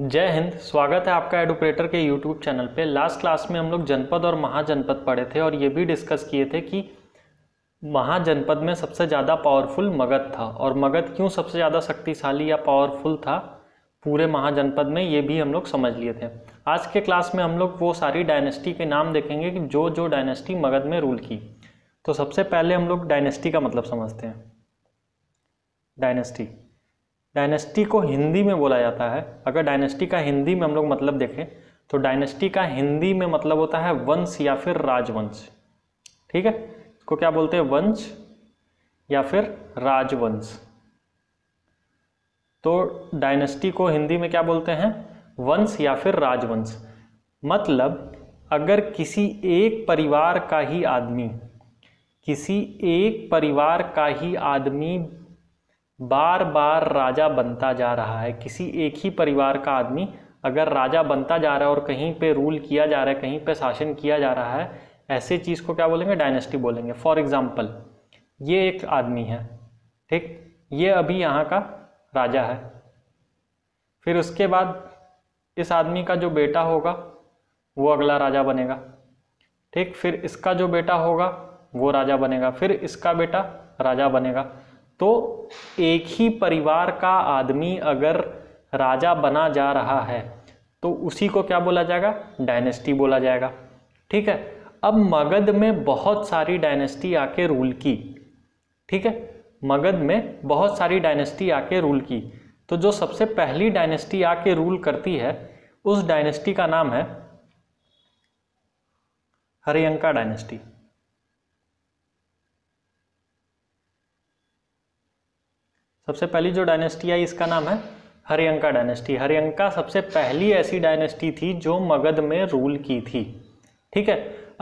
जय हिंद स्वागत है आपका एडुप्रेटर के यूट्यूब चैनल पे लास्ट क्लास में हम लोग जनपद और महाजनपद पढ़े थे और ये भी डिस्कस किए थे कि महाजनपद में सबसे ज़्यादा पावरफुल मगध था और मगध क्यों सबसे ज़्यादा शक्तिशाली या पावरफुल था पूरे महाजनपद में ये भी हम लोग समझ लिए थे आज के क्लास में हम लोग वो सारी डायनेस्टी के नाम देखेंगे कि जो जो डायनेस्टी मगध में रूल की तो सबसे पहले हम लोग डायनेस्टी का मतलब समझते हैं डायनेस्टी डायनेस्टी को हिंदी में बोला जाता है अगर डायनेस्टी का हिंदी में हम लोग मतलब देखें तो डायनेस्टी का हिंदी में मतलब होता है वंश या फिर राजवंश ठीक है इसको क्या बोलते हैं वंश या फिर राजवंश तो डायनेस्टी को हिंदी में क्या बोलते हैं वंश या फिर राजवंश मतलब अगर किसी एक परिवार का ही आदमी किसी एक परिवार का ही आदमी बार बार राजा बनता जा रहा है किसी एक ही परिवार का आदमी अगर राजा बनता जा रहा है और कहीं पे रूल किया जा रहा है कहीं पे शासन किया जा रहा है ऐसे चीज़ को क्या बोलेंगे डायनेस्टी बोलेंगे फॉर एग्ज़ाम्पल ये एक आदमी है ठीक ये अभी यहाँ का राजा है फिर उसके बाद इस आदमी का जो बेटा होगा वो अगला राजा बनेगा ठीक फिर इसका जो बेटा होगा वो राजा बनेगा फिर इसका बेटा राजा बनेगा तो एक ही परिवार का आदमी अगर राजा बना जा रहा है तो उसी को क्या बोला जाएगा डायनेस्टी बोला जाएगा ठीक है अब मगध में बहुत सारी डायनेस्टी आके रूल की ठीक है मगध में बहुत सारी डायनेस्टी आके रूल की तो जो सबसे पहली डायनेस्टी आके रूल करती है उस डायनेस्टी का नाम है हरियंका डायनेस्टी सबसे पहली जो डायनेस्टी आई इसका नाम है हरियंका डायनेस्टी हरियंका सबसे पहली ऐसी डायनेस्टी थी जो मगध में रूल की थी ठीक है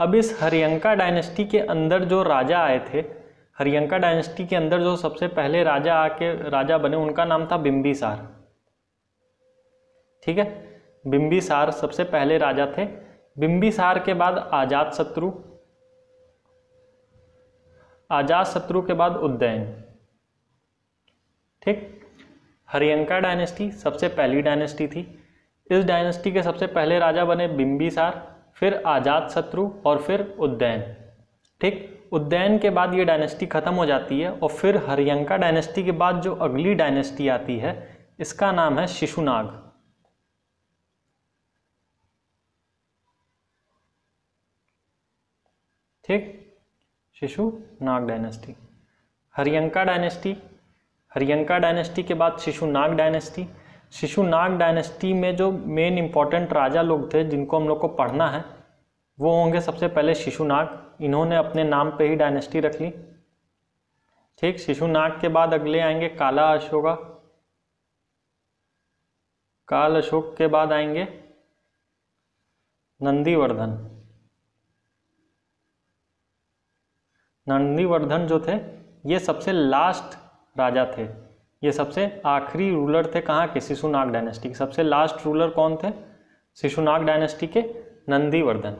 अब इस हरियंका डायनेस्टी के अंदर जो राजा आए थे हरियंका डायनेस्टी के अंदर जो सबसे पहले राजा आके राजा बने उनका नाम था बिम्बिसार ठीक है बिम्बिसार सबसे पहले राजा थे बिम्बिसार के बाद आजाद शत्रु आजाद शत्रु के बाद उज्जैन ठीक हरियंका डायनेस्टी सबसे पहली डायनेस्टी थी इस डायनेस्टी के सबसे पहले राजा बने बिम्बिसार फिर आजाद शत्रु और फिर उद्दैन ठीक उद्दैन के बाद ये डायनेस्टी ख़त्म हो जाती है और फिर हरियंका डायनेस्टी के बाद जो अगली डायनेस्टी आती है इसका नाम है शिशुनाग ठीक Shishunaga dynasty Haryanka dynasty Haryanka dynasty के बाद शिशुनाग डायनेस्टी शिशुनाग डायनेस्टी में जो मेन इम्पॉर्टेंट राजा लोग थे जिनको हम लोग को पढ़ना है वो होंगे सबसे पहले शिशुनाग इन्होंने अपने नाम पे ही डायनेस्टी रख ली ठीक शिशुनाग के बाद अगले आएंगे काला अशोका काल अशोक के बाद आएंगे नंदीवर्धन नंदीवर्धन जो थे ये सबसे लास्ट राजा थे ये सबसे आखिरी रूलर थे कहाँ के शिशुनाग डायनेस्टी के सबसे लास्ट रूलर कौन थे शिशुनाग डायनेस्टी के नंदीवर्धन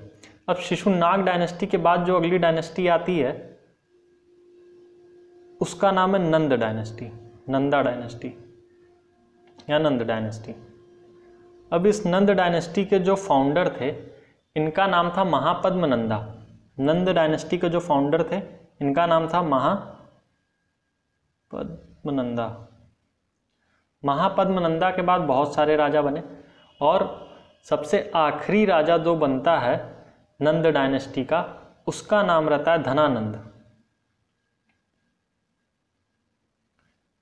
अब शिशुनाग डायनेस्टी के बाद जो अगली डायनेस्टी आती है उसका नाम है नंद डायनेस्टी नंदा डायनेस्टी या नंद डायनेस्टी अब इस नंद डायनेस्टी के जो फाउंडर थे इनका नाम था महापद्म नंदा नंद डायनेस्टी के जो फाउंडर थे इनका नाम था महा पद्मनंदा महापद्मनंदा के बाद बहुत सारे राजा बने और सबसे आखिरी राजा जो बनता है नंद डायनेस्टी का उसका नाम रहता है धनानंद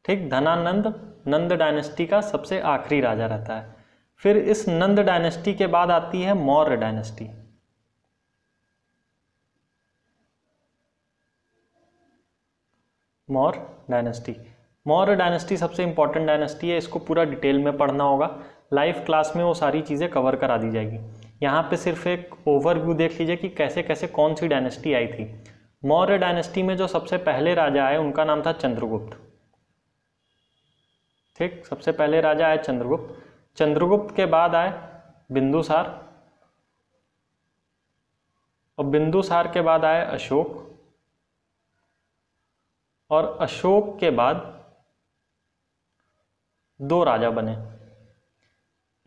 ठीक धनानंद नंद डायनेस्टी का सबसे आखिरी राजा रहता है फिर इस नंद डायनेस्टी के बाद आती है Maurya dynasty Maurya dynasty Maurya dynasty सबसे इंपॉर्टेंट डायनेस्टी है इसको पूरा डिटेल में पढ़ना होगा लाइव क्लास में वो सारी चीज़ें कवर करा दी जाएगी यहाँ पे सिर्फ एक ओवरव्यू देख लीजिए कि कैसे कैसे कौन सी डायनेस्टी आई थी मौर्य डायनेस्टी में जो सबसे पहले राजा आए उनका नाम था चंद्रगुप्त ठीक सबसे पहले राजा आए चंद्रगुप्त चंद्रगुप्त के बाद आए बिंदुसार और बिंदुसार के बाद आए अशोक और अशोक के बाद दो राजा बने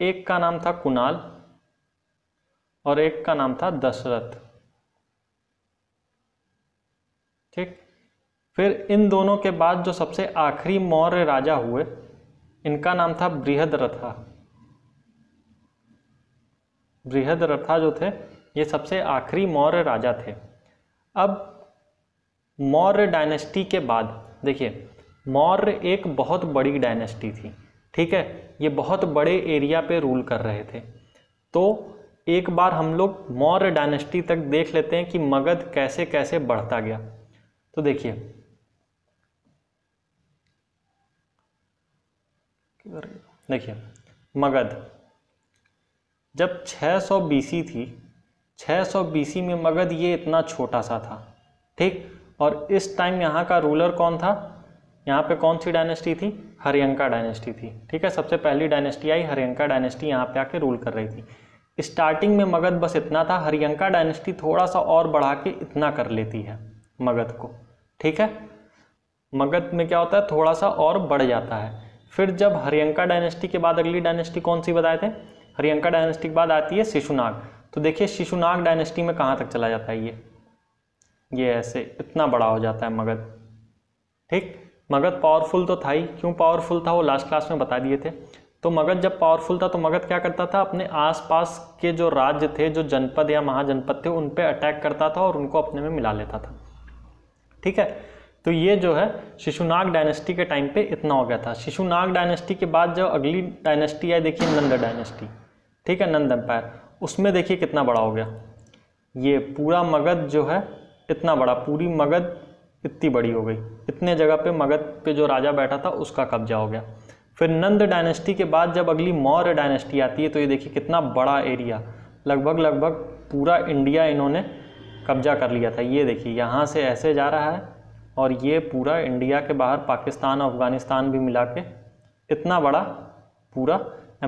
एक का नाम था कुणाल और एक का नाम था दशरथ ठीक फिर इन दोनों के बाद जो सबसे आखिरी मौर्य राजा हुए इनका नाम था बृहदरथा बृहदरथा जो थे ये सबसे आखिरी मौर्य राजा थे अब मौर्य डायनेस्टी के बाद देखिए मौर्य एक बहुत बड़ी डायनेस्टी थी ठीक है ये बहुत बड़े एरिया पे रूल कर रहे थे तो एक बार हम लोग मौर्य डायनेस्टी तक देख लेते हैं कि मगध कैसे कैसे बढ़ता गया तो देखिए देखिए मगध जब 600 बीसी थी 600 बीसी में मगध ये इतना छोटा सा था ठीक और इस टाइम यहाँ का रूलर कौन था यहाँ पे कौन सी डायनेस्टी थी हरियंका डायनेस्टी थी ठीक है सबसे पहली डायनेस्टी आई हरियंका डायनेस्टी यहाँ पे आके रूल कर रही थी स्टार्टिंग में मगध बस इतना था हरियंका डायनेस्टी थोड़ा सा और बढ़ा के इतना कर लेती है मगध को ठीक है मगध में क्या होता है थोड़ा सा और बढ़ जाता है फिर जब हरियंका डायनेस्टी के बाद अगली डायनेस्टी कौन सी बताए थे हरियंका डायनेस्टी के बाद आती है शिशुनाग तो देखिए शिशुनाग डायनेस्टी में कहाँ तक चला जाता है ये ये ऐसे इतना बड़ा हो जाता है मगध ठीक मगध पावरफुल तो था ही क्यों पावरफुल था वो लास्ट क्लास में बता दिए थे तो मगध जब पावरफुल था तो मगध क्या करता था अपने आसपास के जो राज्य थे जो जनपद या महाजनपद थे उन पर अटैक करता था और उनको अपने में मिला लेता था ठीक है तो ये जो है शिशुनाग डायनेस्टी के टाइम पे इतना हो गया था शिशुनाग डायनेस्टी के बाद जो अगली डायनेस्टी आई देखिए नंद डायनेस्टी ठीक है नंद एम्पायर उसमें देखिए कितना बड़ा हो गया ये पूरा मगध जो है कितना बड़ा पूरी मगध इतनी बड़ी हो गई इतने जगह पे मगध पे जो राजा बैठा था उसका कब्जा हो गया फिर नंद डायनेस्टी के बाद जब अगली मौर्य डायनेस्टी आती है तो ये देखिए कितना बड़ा एरिया लगभग लगभग पूरा इंडिया इन्होंने कब्जा कर लिया था ये देखिए यहाँ से ऐसे जा रहा है और ये पूरा इंडिया के बाहर पाकिस्तान अफगानिस्तान भी मिला के इतना बड़ा पूरा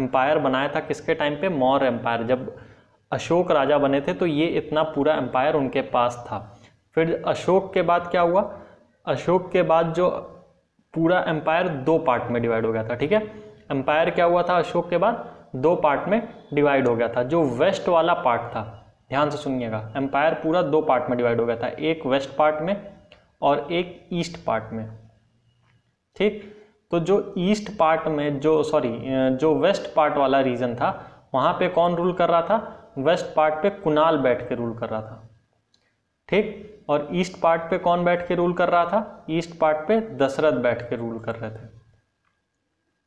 एम्पायर बनाया था किसके टाइम पे मौर्य एम्पायर जब अशोक राजा बने थे तो ये इतना पूरा एम्पायर उनके पास था फिर अशोक के बाद क्या हुआ अशोक के बाद जो पूरा एम्पायर दो पार्ट में डिवाइड हो गया था ठीक है एम्पायर क्या हुआ था अशोक के बाद दो पार्ट में डिवाइड हो गया था जो वेस्ट वाला पार्ट था ध्यान से सुनिएगा एम्पायर पूरा दो पार्ट में डिवाइड हो गया था एक वेस्ट पार्ट में और एक ईस्ट पार्ट में ठीक तो जो ईस्ट पार्ट में जो सॉरी जो वेस्ट पार्ट वाला रीजन था वहाँ पे कौन रूल कर रहा था वेस्ट पार्ट पे कुनाल बैठ के रूल कर रहा था ठीक और ईस्ट पार्ट पे कौन बैठ के रूल कर रहा था ईस्ट पार्ट पे दशरथ बैठ के रूल कर रहे थे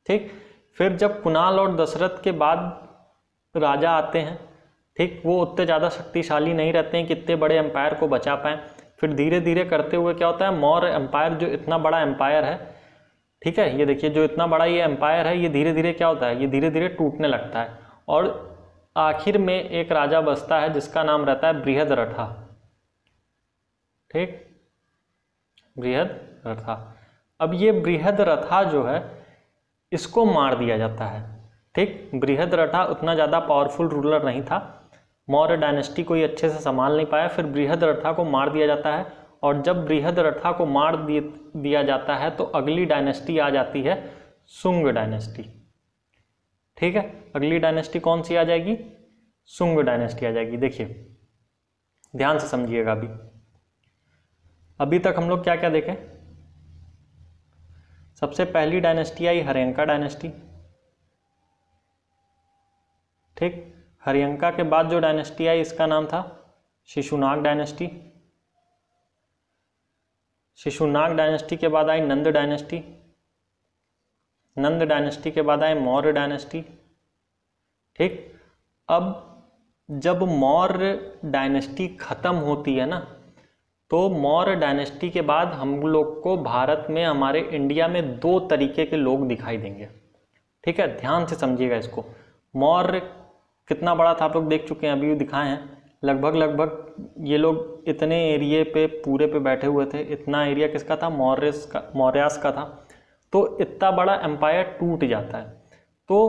ठीक फिर जब कुणाल और दशरथ के बाद राजा आते हैं ठीक वो उतने ज़्यादा शक्तिशाली नहीं रहते हैं कि इतने बड़े एम्पायर को बचा पाएँ फिर धीरे धीरे करते हुए क्या होता है मौर्य एम्पायर जो इतना बड़ा एम्पायर है ठीक है ये देखिए जो इतना बड़ा ये एम्पायर है ये धीरे धीरे क्या होता है ये धीरे धीरे टूटने लगता है और आखिर में एक राजा बसता है जिसका नाम रहता है बृहद रठा ठीक बृहद रथा अब ये बृहद रथा जो है इसको मार दिया जाता है ठीक बृहद रथा उतना ज़्यादा पावरफुल रूलर नहीं था मौर्य डायनेस्टी को ये अच्छे से संभाल नहीं पाया फिर बृहद रथा को मार दिया जाता है और जब बृहद रथा को मार दिया जाता है तो अगली डायनेस्टी आ जाती है सुंग डायनेस्टी ठीक है अगली डायनेस्टी कौन सी आ जाएगी सुंग डायनेस्टी आ जाएगी देखिए ध्यान से समझिएगा अभी अभी तक हम लोग क्या क्या देखें सबसे पहली डायनेस्टी आई हरियंका डायनेस्टी ठीक हरियंका के बाद जो डायनेस्टी आई इसका नाम था शिशुनाग डायनेस्टी शिशुनाग डायनेस्टी के बाद आई नंद डायनेस्टी नंद डायनेस्टी के बाद आए मौर्य डायनेस्टी ठीक अब जब मौर्य डायनेस्टी ख़त्म होती है ना तो मौर्य डायनेस्टी के बाद हम लोग को भारत में हमारे इंडिया में दो तरीके के लोग दिखाई देंगे ठीक है ध्यान से समझिएगा इसको मौर्य कितना बड़ा था आप लोग देख चुके हैं अभी दिखाए हैं लगभग लगभग ये लोग इतने एरिए पे पूरे पे बैठे हुए थे इतना एरिया किसका था मौर्य का मौर्यास का था तो इतना बड़ा एम्पायर टूट जाता है तो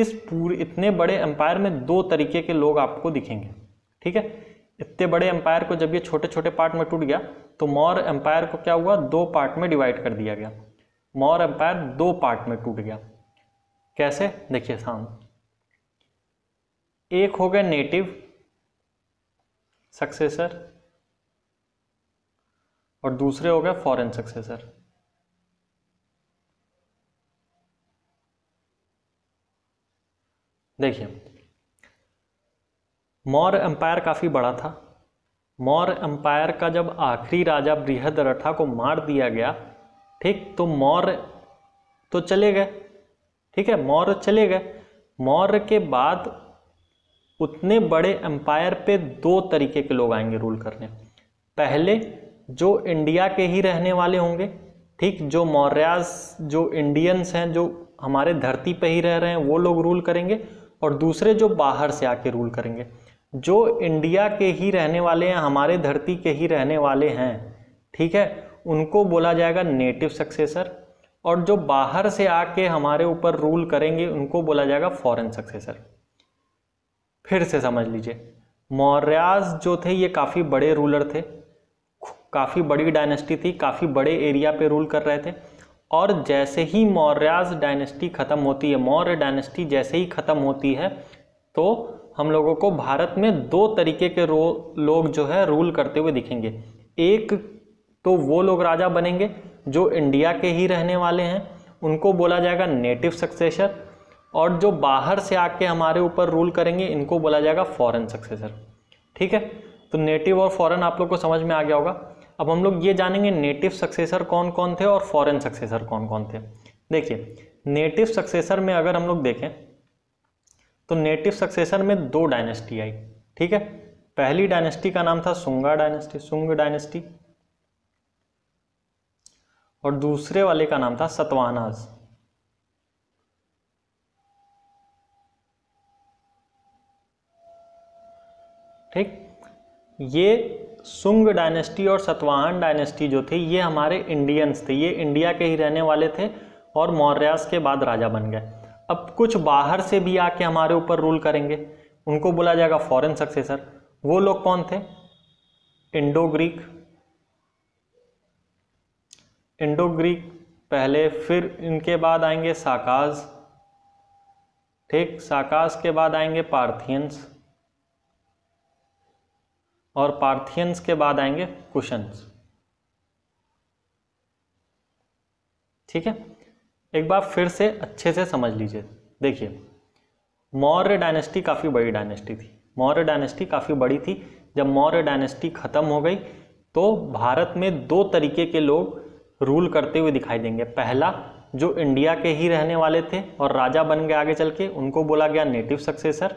इस पूरे इतने बड़े एम्पायर में दो तरीके के लोग आपको दिखेंगे ठीक है इतने बड़े एम्पायर को जब ये छोटे छोटे पार्ट में टूट गया तो मौर एम्पायर को क्या हुआ दो पार्ट में डिवाइड कर दिया गया मौर एम्पायर दो पार्ट में टूट गया कैसे देखिए सामने एक हो गए नेटिव सक्सेसर और दूसरे हो गए फॉरेन सक्सेसर देखिए मौर्य एम्पायर काफ़ी बड़ा था मौर्य एम्पायर का जब आखिरी राजा बृहदरठा को मार दिया गया ठीक तो मौर्य तो चले गए ठीक है मौर्य चले गए मौर्य के बाद उतने बड़े एम्पायर पे दो तरीके के लोग आएंगे रूल करने पहले जो इंडिया के ही रहने वाले होंगे ठीक जो मौर्यास जो इंडियंस हैं जो हमारे धरती पे ही रह रहे हैं वो लोग रूल करेंगे और दूसरे जो बाहर से आके रूल करेंगे जो इंडिया के ही रहने वाले हैं हमारे धरती के ही रहने वाले हैं ठीक है उनको बोला जाएगा नेटिव सक्सेसर और जो बाहर से आके हमारे ऊपर रूल करेंगे उनको बोला जाएगा फॉरेन सक्सेसर फिर से समझ लीजिए मौर्याज जो थे ये काफ़ी बड़े रूलर थे काफ़ी बड़ी डायनेस्टी थी काफ़ी बड़े एरिया पे रूल कर रहे थे और जैसे ही मौर्याज डायनेस्टी ख़त्म होती है मौर्य डायनेस्टी जैसे ही ख़त्म होती है तो हम लोगों को भारत में दो तरीके के लोग जो है रूल करते हुए दिखेंगे एक तो वो लोग राजा बनेंगे जो इंडिया के ही रहने वाले हैं उनको बोला जाएगा नेटिव सक्सेसर और जो बाहर से आके हमारे ऊपर रूल करेंगे इनको बोला जाएगा फॉरेन सक्सेसर ठीक है तो नेटिव और फॉरेन आप लोग को समझ में आ गया होगा अब हम लोग ये जानेंगे नेटिव सक्सेसर कौन कौन थे और फॉरेन सक्सेसर कौन कौन थे देखिए नेटिव सक्सेसर में अगर हम लोग देखें तो नेटिव सक्सेशन में दो डायनेस्टी आई ठीक है पहली डायनेस्टी का नाम था सुंगा डायनेस्टी सुंग डायनेस्टी और दूसरे वाले का नाम था सतवानाज ठीक ये सुंग डायनेस्टी और सतवाहन डायनेस्टी जो थे ये हमारे इंडियंस थे ये इंडिया के ही रहने वाले थे और मौर्यास के बाद राजा बन गए अब कुछ बाहर से भी आके हमारे ऊपर रूल करेंगे उनको बोला जाएगा फॉरेन सक्सेसर वो लोग कौन थे इंडो ग्रीक इंडो ग्रीक पहले फिर इनके बाद आएंगे साकाज ठीक साकाज के बाद आएंगे पार्थियंस और पार्थियंस के बाद आएंगे कुशंस ठीक है एक बार फिर से अच्छे से समझ लीजिए देखिए मौर्य डायनेस्टी काफ़ी बड़ी डायनेस्टी थी मौर्य डायनेस्टी काफ़ी बड़ी थी जब मौर्य डायनेस्टी ख़त्म हो गई तो भारत में दो तरीके के लोग रूल करते हुए दिखाई देंगे पहला जो इंडिया के ही रहने वाले थे और राजा बन गए आगे चल के उनको बोला गया नेटिव सक्सेसर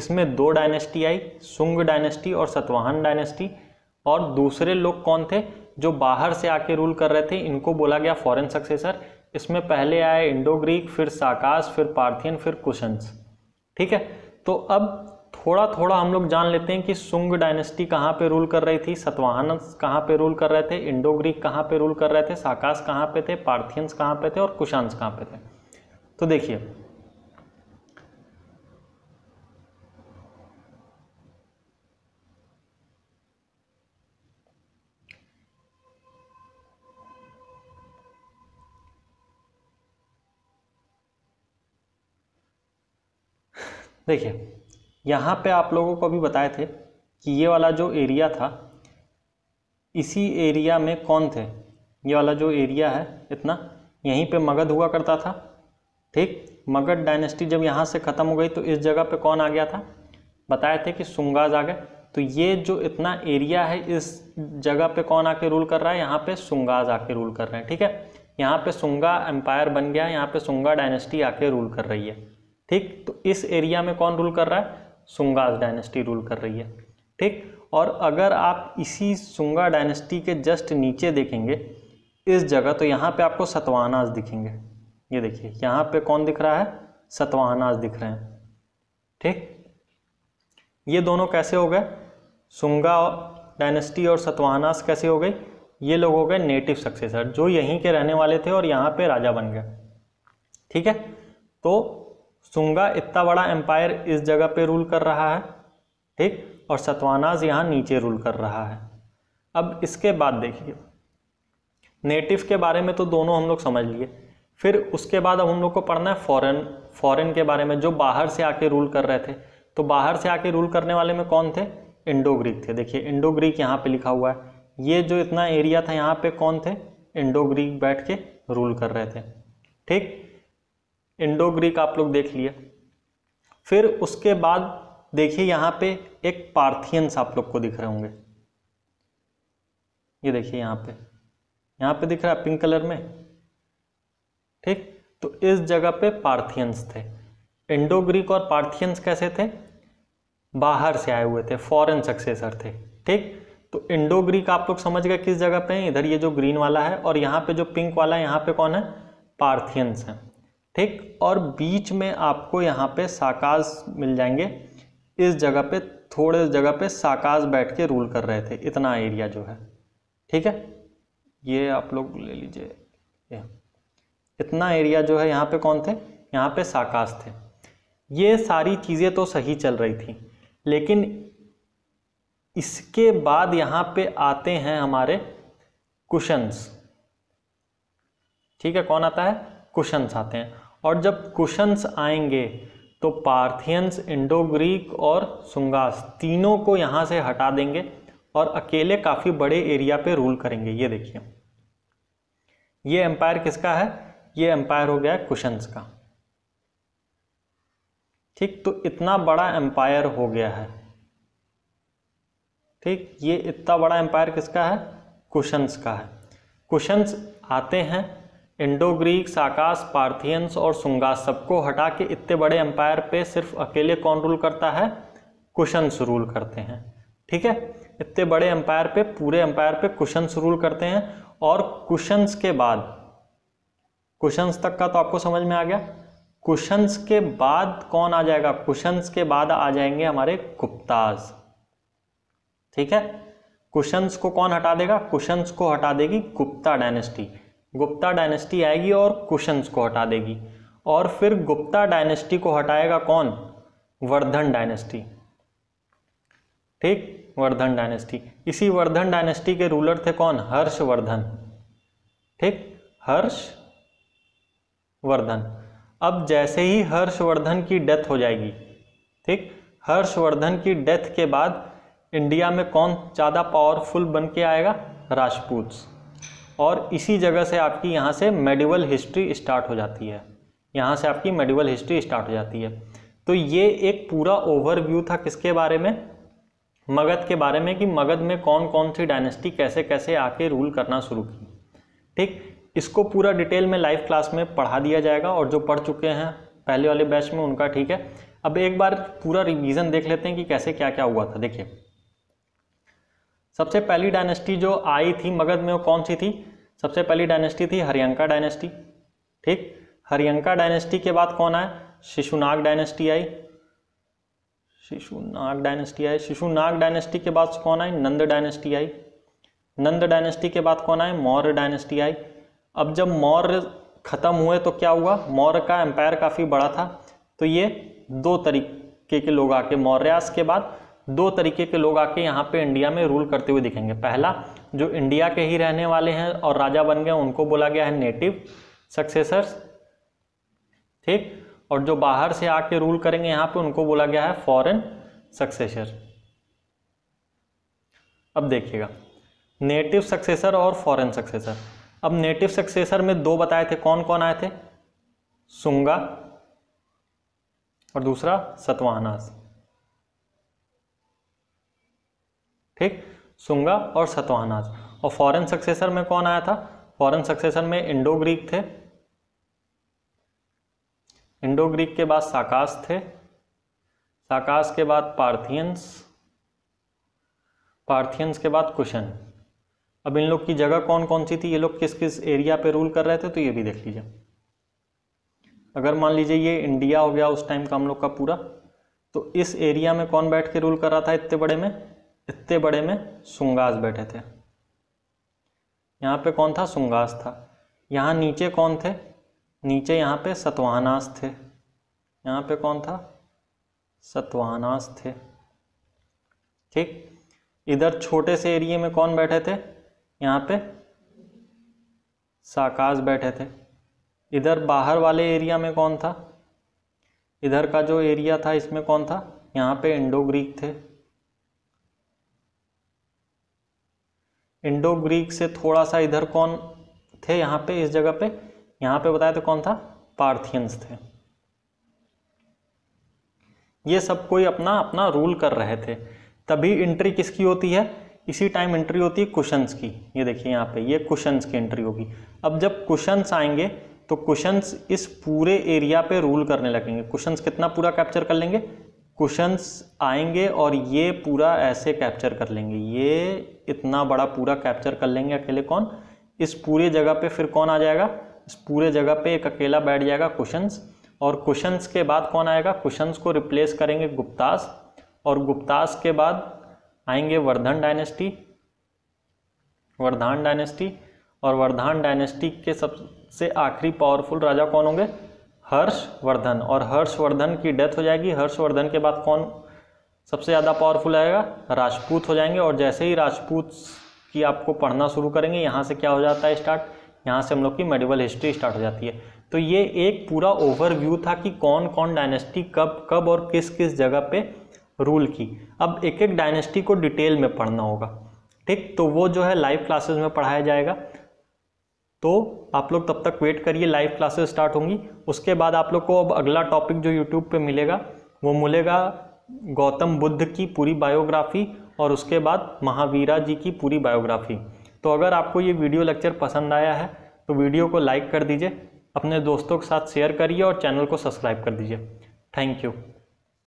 इसमें दो डायनेस्टी आई सुंग डायनेस्टी और सतवाहन डायनेस्टी और दूसरे लोग कौन थे जो बाहर से आके रूल कर रहे थे इनको बोला गया फॉरेन सक्सेसर इसमें पहले आए इंडो ग्रीक फिर साकाश फिर पार्थियन फिर कुशंस ठीक है तो अब थोड़ा थोड़ा हम लोग जान लेते हैं कि सुंग डायनेस्टी कहाँ पे रूल कर रही थी सतवाहन कहाँ पे रूल कर रहे थे इंडो ग्रीक कहाँ पे रूल कर रहे थे साकाश कहाँ पे थे पार्थियंस कहाँ पे थे और कुशांस कहाँ पे थे तो देखिए देखिए यहाँ पे आप लोगों को भी बताए थे कि ये वाला जो एरिया था इसी एरिया में कौन थे ये वाला जो एरिया है इतना यहीं पे मगध हुआ करता था ठीक मगध डायनेस्टी जब यहाँ से ख़त्म हो गई तो इस जगह पे कौन आ गया था बताए थे कि सुंगाज आ गए तो ये जो इतना एरिया है इस जगह पे कौन आके रूल कर रहा है यहाँ पे सुंगाज आके रूल कर रहे हैं ठीक है यहाँ पे सुंगा एम्पायर बन गया यहाँ पे सुंगा डायनेस्टी आके रूल कर रही है ठीक तो इस एरिया में कौन रूल कर रहा है सुंगास डायनेस्टी रूल कर रही है ठीक और अगर आप इसी सुंगा डायनेस्टी के जस्ट नीचे देखेंगे इस जगह तो यहाँ पे आपको सतवानाज दिखेंगे ये देखिए यहाँ पे कौन दिख रहा है सतवानाज दिख रहे हैं ठीक ये दोनों कैसे हो गए सुंगा डायनेस्टी और सतवानाज कैसे हो गई ये लोग हो गए नेटिव सक्सेसर जो यहीं के रहने वाले थे और यहाँ पे राजा बन गए ठीक है तो सुंगा इतना बड़ा एम्पायर इस जगह पे रूल कर रहा है ठीक और सतवानाज यहाँ नीचे रूल कर रहा है अब इसके बाद देखिए नेटिव के बारे में तो दोनों हम लोग समझ लिए फिर उसके बाद अब हम लोग को पढ़ना है फॉरेन फॉरेन के बारे में जो बाहर से आके रूल कर रहे थे तो बाहर से आके रूल करने वाले में कौन थे इंडो ग्रीक थे देखिए इंडो ग्रीक यहाँ पर लिखा हुआ है ये जो इतना एरिया था यहाँ पे कौन थे इंडो ग्रीक बैठ के रूल कर रहे थे ठीक इंडो ग्रीक आप लोग देख लिए फिर उसके बाद देखिए यहाँ पे एक पार्थियंस आप लोग को दिख रहे होंगे ये देखिए यहाँ पे यहाँ पे दिख रहा है पिंक कलर में ठीक तो इस जगह पे पार्थियंस थे इंडो ग्रीक और पार्थियंस कैसे थे बाहर से आए हुए थे फॉरेन सक्सेसर थे ठीक तो इंडो ग्रीक आप लोग समझ गए किस जगह पे हैं इधर ये जो ग्रीन वाला है और यहाँ पे जो पिंक वाला है यहाँ पे कौन है पार्थियंस हैं ठीक और बीच में आपको यहाँ पे साकाज मिल जाएंगे इस जगह पे थोड़े जगह पे साकाज बैठ के रूल कर रहे थे इतना एरिया जो है ठीक है ये आप लोग ले लीजिए इतना एरिया जो है यहाँ पे कौन थे यहाँ पे साकाश थे ये सारी चीज़ें तो सही चल रही थी लेकिन इसके बाद यहाँ पे आते हैं हमारे कुशंस ठीक है कौन आता है कुशंस आते हैं और जब कुशंस आएंगे तो पार्थियंस इंडो ग्रीक और सुंगास तीनों को यहाँ से हटा देंगे और अकेले काफ़ी बड़े एरिया पे रूल करेंगे ये देखिए ये एम्पायर किसका है ये एम्पायर हो गया कुशंस का ठीक तो इतना बड़ा एम्पायर हो गया है ठीक ये इतना बड़ा एम्पायर किसका है कुशंस का है कुशंस आते हैं इंडो ग्रीक साकाश पार्थियंस और सुंगास सबको हटा के इतने बड़े एम्पायर पे सिर्फ अकेले कौन रूल करता है कुशंस रूल करते हैं ठीक है इतने बड़े एम्पायर पे पूरे एम्पायर पे कुशंस रूल करते हैं और कुशंस के बाद कुशंस तक का तो आपको समझ में आ गया कुशंस के बाद कौन आ जाएगा कुशंस के बाद आ जाएंगे हमारे गुप्ताज ठीक है कुशंस को कौन हटा देगा कुशंस को हटा देगी गुप्ता डायनेस्टी गुप्ता डायनेस्टी आएगी और कुशंस को हटा देगी और फिर गुप्ता डायनेस्टी को हटाएगा कौन वर्धन डायनेस्टी ठीक वर्धन डायनेस्टी इसी वर्धन डायनेस्टी के रूलर थे कौन हर्षवर्धन ठीक हर्षवर्धन अब जैसे ही हर्षवर्धन की डेथ हो जाएगी ठीक हर्षवर्धन की डेथ के बाद इंडिया में कौन ज़्यादा पावरफुल बन के आएगा राजपूत और इसी जगह से आपकी यहाँ से मेडिवल हिस्ट्री स्टार्ट हो जाती है यहाँ से आपकी मेडिवल हिस्ट्री स्टार्ट हो जाती है तो ये एक पूरा ओवरव्यू था किसके बारे में मगध के बारे में कि मगध में कौन कौन सी डायनेस्टी कैसे कैसे आके रूल करना शुरू की ठीक इसको पूरा डिटेल में लाइव क्लास में पढ़ा दिया जाएगा और जो पढ़ चुके हैं पहले वाले बैच में उनका ठीक है अब एक बार पूरा रिवीजन देख लेते हैं कि कैसे क्या क्या हुआ था देखिए सबसे पहली डायनेस्टी जो आई थी मगध में वो कौन सी थी सबसे पहली डायनेस्टी थी हरियंका डायनेस्टी ठीक हरियंका डायनेस्टी के बाद कौन आए शिशुनाग डायनेस्टी आई शिशुनाग डायनेस्टी आई शिशुनाग डायनेस्टी के बाद कौन आई नंद डायनेस्टी आई नंद डायनेस्टी के बाद कौन आए मौर्य डायनेस्टी आई अब जब मौर्य ख़त्म हुए तो क्या हुआ मौर्य का एम्पायर काफ़ी बड़ा था तो ये दो तरीके के लोग आके मौर्यास के बाद दो तरीके के लोग आके यहाँ पे इंडिया में रूल करते हुए दिखेंगे पहला जो इंडिया के ही रहने वाले हैं और राजा बन गए उनको बोला गया है नेटिव सक्सेसर्स ठीक और जो बाहर से आके रूल करेंगे यहाँ पे उनको बोला गया है फॉरेन सक्सेसर अब देखिएगा नेटिव सक्सेसर और फॉरेन सक्सेसर अब नेटिव सक्सेसर में दो बताए थे कौन कौन आए थे सुंगा और दूसरा सतवाहनास ठीक सुंगा और सतवाहनाज और फॉरेन सक्सेसर में कौन आया था फॉरेन सक्सेसर में इंडो ग्रीक थे इंडो ग्रीक के बाद साकास थे साकास के बाद पार्थियंस पार्थियंस के बाद कुशन अब इन लोग की जगह कौन कौन सी थी ये लोग किस किस एरिया पे रूल कर रहे थे तो ये भी देख लीजिए अगर मान लीजिए ये इंडिया हो गया उस टाइम का हम लोग का पूरा तो इस एरिया में कौन बैठ के रूल कर रहा था इतने बड़े में इतने बड़े में सुंगास बैठे थे यहाँ पे कौन था सुंगास था यहाँ नीचे कौन थे नीचे यहाँ पे सतवानास थे यहाँ पे कौन था सतवाहनास थे ठीक इधर छोटे से एरिए में कौन बैठे थे यहाँ पे साकास बैठे थे इधर बाहर वाले एरिया में कौन था इधर का जो एरिया था इसमें कौन था यहाँ पे इंडो ग्रीक थे इंडो ग्रीक से थोड़ा सा इधर कौन थे यहाँ पे इस जगह पे यहाँ पे बताया तो कौन था पार्थियंस थे ये सब कोई अपना अपना रूल कर रहे थे तभी एंट्री किसकी होती है इसी टाइम एंट्री होती है कुशंस की ये देखिए यहाँ पे ये कुशंस की एंट्री होगी अब जब कुशंस आएंगे तो कुशंस इस पूरे एरिया पे रूल करने लगेंगे कुशंस कितना पूरा कैप्चर कर लेंगे क्वेश्चंस आएंगे और ये पूरा ऐसे कैप्चर कर लेंगे ये इतना बड़ा पूरा कैप्चर कर लेंगे अकेले कौन इस पूरे जगह पे फिर कौन आ जाएगा इस पूरे जगह पे एक अकेला बैठ जाएगा क्वेश्चंस और क्वेश्चंस के बाद कौन आएगा क्वेश्चंस को रिप्लेस करेंगे गुप्तास और गुप्तास के बाद आएंगे वर्धन डायनेस्टी वर्धान डायनेस्टी और वर्धान डायनेस्टी के सबसे आखिरी पावरफुल राजा कौन होंगे हर्षवर्धन और हर्षवर्धन की डेथ हो जाएगी हर्षवर्धन के बाद कौन सबसे ज़्यादा पावरफुल आएगा राजपूत हो जाएंगे और जैसे ही राजपूत की आपको पढ़ना शुरू करेंगे यहाँ से क्या हो जाता है स्टार्ट यहाँ से हम लोग की मेडिवल हिस्ट्री स्टार्ट हो जाती है तो ये एक पूरा ओवरव्यू था कि कौन कौन डायनेस्टी कब कब और किस किस जगह पे रूल की अब एक एक डायनेस्टी को डिटेल में पढ़ना होगा ठीक तो वो जो है लाइव क्लासेस में पढ़ाया जाएगा तो आप लोग तब तक वेट करिए लाइव क्लासेस स्टार्ट होंगी उसके बाद आप लोग को अब अगला टॉपिक जो यूट्यूब पे मिलेगा वो मिलेगा गौतम बुद्ध की पूरी बायोग्राफी और उसके बाद महावीरा जी की पूरी बायोग्राफी तो अगर आपको ये वीडियो लेक्चर पसंद आया है तो वीडियो को लाइक कर दीजिए अपने दोस्तों के साथ शेयर करिए और चैनल को सब्सक्राइब कर दीजिए थैंक यू